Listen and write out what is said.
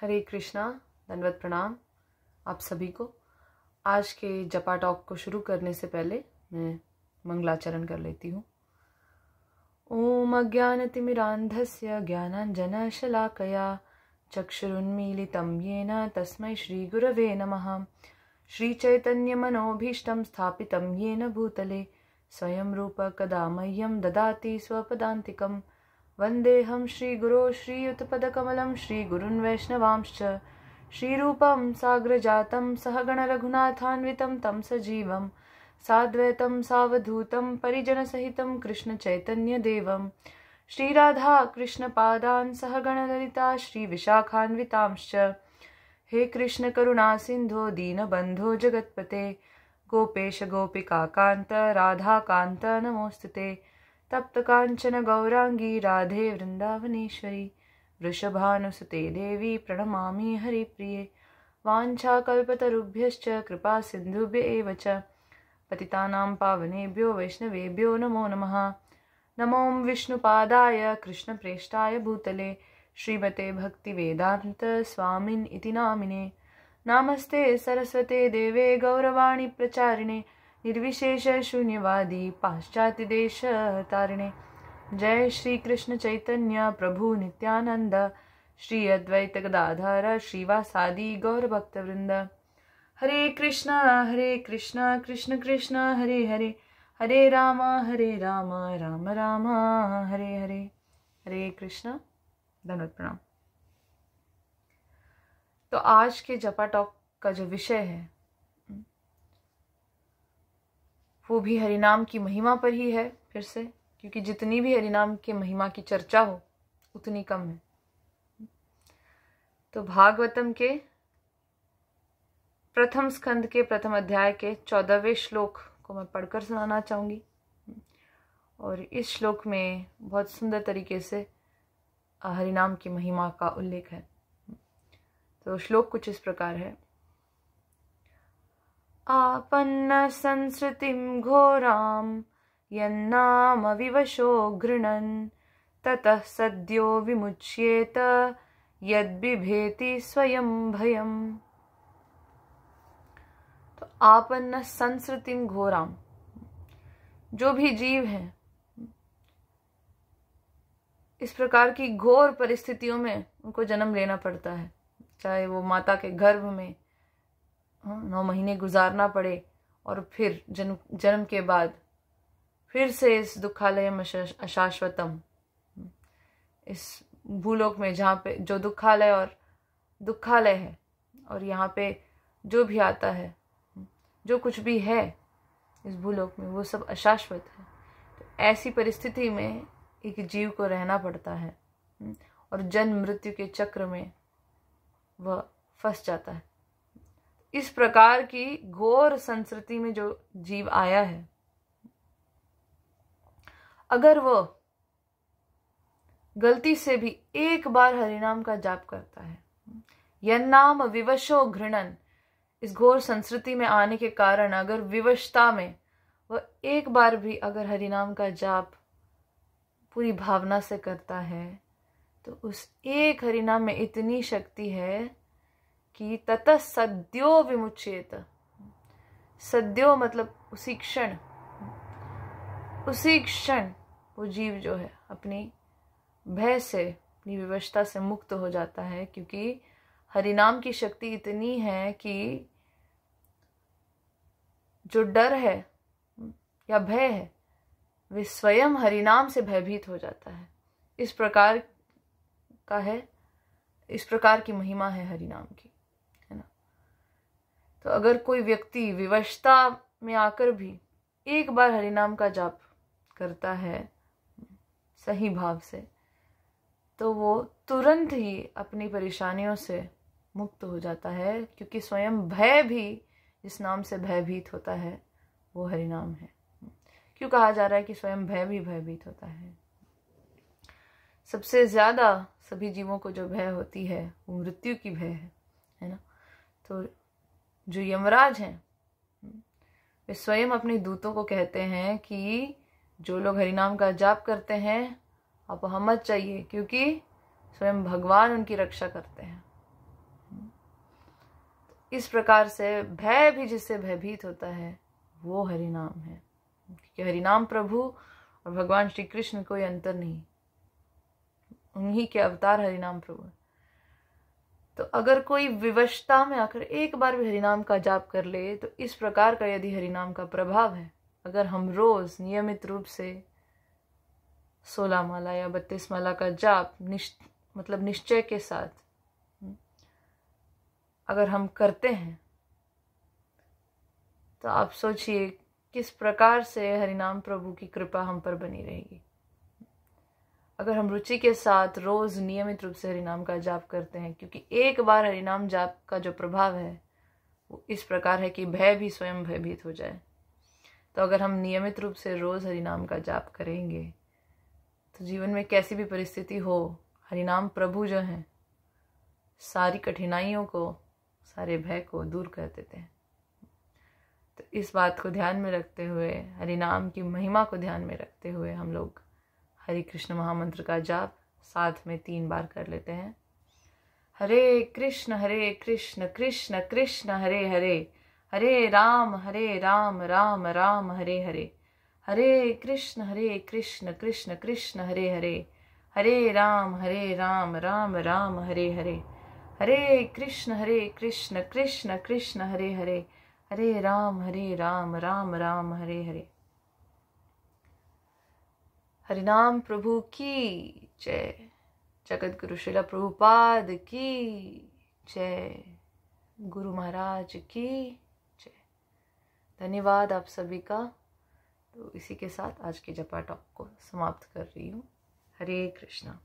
हरे कृष्णा धनवत प्रणाम आप सभी को आज के जपा टॉक को शुरू करने से पहले मैं मंगलाचरण कर लेती हूँ ओम अज्ञानतिमिरान्धस्य ज्ञानाञ्जनशलाकया चक्षुरुन्मीलितं येन तस्मै श्रीगुरवे नमः मनोभीष्ट स्थापित येन भूतले स्वयं कदा मह्यम ददाति स्वपदान्तिकम् वन्देऽहं श्रीगुरो श्रीयुतपदकमलं श्रीगुरुन् वैष्णवांश्च श्रीरूपं साग्रजातं सहगणरघुनाथान्वितं तं सजीवं साद्वैतं सावधूतं परिजनसहितं कृष्णचैतन्यदेवं श्रीराधाकृष्णपादान् सहगणललिता श्रीविशाखान्वितांश्च हे कृष्णकरुणासिन्धो दीनबन्धो जगत्पते गोपेश गोपिकान्त राधाकान्त नमोऽस्तु ते तप्तकाञ्चन गौरांगी राधे वृन्दावनेश्वरी वृषभानुसुते देवी प्रणमा हरिप्रिय वाञ्छाकल्पतरुभ्यश्च कृपासिन्धुभ्य एव च पावनेभ्यो वैष्णवेभ्यो नमो नम नमो विष्णुपादाय कृष्णप्रेष्ठाय भूतले श्रीमते भक्तिवेदान्तस्वामिन् इति नामिने नामस्ते सरस्वते देवे गौरवाणी प्रचारिणे निर्विशेष देश पाश्चात्यदेशतारिणे जय श्री कृष्ण चैतन्य प्रभु नित्यानंद श्री अद्वैत गदाधार श्रीवासादि वृंद हरे कृष्ण हरे कृष्ण कृष्ण कृष्ण हरे हरे हरे राम हरे राम राम राम हरे हरे हरे कृष्ण धन्यवाद प्रणाम तो आज के जपा टॉक का जो विषय है वो भी हरिनाम की महिमा पर ही है फिर से क्योंकि जितनी भी हरिनाम के महिमा की चर्चा हो उतनी कम है तो भागवतम के प्रथम स्कंद के प्रथम अध्याय के चौदहवें श्लोक को मैं पढ़कर सुनाना चाहूँगी और इस श्लोक में बहुत सुंदर तरीके से हरिनाम की महिमा का उल्लेख है तो श्लोक कुछ इस प्रकार है घोराम घोरां यन्नामविवशो गृणन् ततः सद्यो विमुच्येत यद्बिभेति स्वयं भयम् तो आपन्न संसृतिम घोराम जो भी जीव है इस प्रकार की घोर परिस्थितियों में उनको जन्म लेना पड़ता है चाहे वो माता के गर्भ में नौ महीने गुजारना पड़े और फिर जन्म जन्म के बाद फिर से इस दुखालय अशाश्वतम इस भूलोक में जहाँ पे जो दुखालय और दुखालय है और यहाँ पे जो भी आता है जो कुछ भी है इस भूलोक में वो सब अशाश्वत है तो ऐसी परिस्थिति में एक जीव को रहना पड़ता है और जन्म मृत्यु के चक्र में वह फंस जाता है इस प्रकार की घोर संस्कृति में जो जीव आया है अगर वह गलती से भी एक बार हरिनाम का जाप करता है यन्नाम विवशो घृणन इस घोर संस्कृति में आने के कारण अगर विवशता में वह एक बार भी अगर हरिनाम का जाप पूरी भावना से करता है तो उस एक हरिनाम में इतनी शक्ति है कि तत सद्यो विमुचेत सद्यो मतलब उसी क्षण उसी क्षण वो जीव जो है अपनी भय से अपनी विवशता से मुक्त हो जाता है क्योंकि हरिनाम की शक्ति इतनी है कि जो डर है या भय है वे स्वयं हरिनाम से भयभीत हो जाता है इस प्रकार का है इस प्रकार की महिमा है हरिनाम की तो अगर कोई व्यक्ति विवशता में आकर भी एक बार हरिनाम का जाप करता है सही भाव से तो वो तुरंत ही अपनी परेशानियों से मुक्त हो जाता है क्योंकि स्वयं भय भी जिस नाम से भयभीत होता है वो हरिनाम है क्यों कहा जा रहा है कि स्वयं भय भी भयभीत होता है सबसे ज़्यादा सभी जीवों को जो भय होती है वो मृत्यु की भय है है ना तो जो यमराज हैं वे स्वयं अपने दूतों को कहते हैं कि जो लोग हरिनाम का जाप करते हैं आप हमत चाहिए क्योंकि स्वयं भगवान उनकी रक्षा करते हैं इस प्रकार से भय भी जिससे भयभीत होता है वो हरिनाम है क्योंकि हरिनाम प्रभु और भगवान श्री कृष्ण कोई अंतर नहीं उन्हीं के अवतार हरिनाम प्रभु है तो अगर कोई विवशता में आकर एक बार भी हरिनाम का जाप कर ले तो इस प्रकार का यदि हरिनाम का प्रभाव है अगर हम रोज़ नियमित रूप से सोलह माला या बत्तीस माला का जाप निश्च मतलब निश्चय के साथ हम्म, अगर हम करते हैं तो आप सोचिए किस प्रकार से हरिनाम प्रभु की कृपा हम पर बनी रहेगी अगर हम रुचि के साथ रोज़ नियमित रूप से हरिनाम का जाप करते हैं क्योंकि एक बार हरिनाम जाप का जो प्रभाव है वो इस प्रकार है कि भय भी स्वयं भयभीत हो जाए तो अगर हम नियमित रूप से रोज़ हरिनाम का जाप करेंगे तो जीवन में कैसी भी परिस्थिति हो हरिनाम प्रभु जो हैं सारी कठिनाइयों को सारे भय को दूर कर देते हैं तो इस बात को ध्यान में रखते हुए हरिनाम की महिमा को ध्यान में रखते हुए हम लोग हरे कृष्ण महामंत्र का जाप साथ में तीन बार कर लेते हैं हरे कृष्ण हरे कृष्ण कृष्ण कृष्ण हरे हरे हरे राम हरे राम राम राम हरे हरे हरे कृष्ण हरे कृष्ण कृष्ण कृष्ण हरे हरे हरे राम हरे राम राम राम हरे हरे हरे कृष्ण हरे कृष्ण कृष्ण कृष्ण हरे हरे हरे राम हरे राम राम राम हरे हरे हरिनाम प्रभु की जय जगत गुरु शिला प्रभुपाद की जय गुरु महाराज की जय धन्यवाद आप सभी का तो इसी के साथ आज के जपा टॉप को समाप्त कर रही हूँ हरे कृष्णा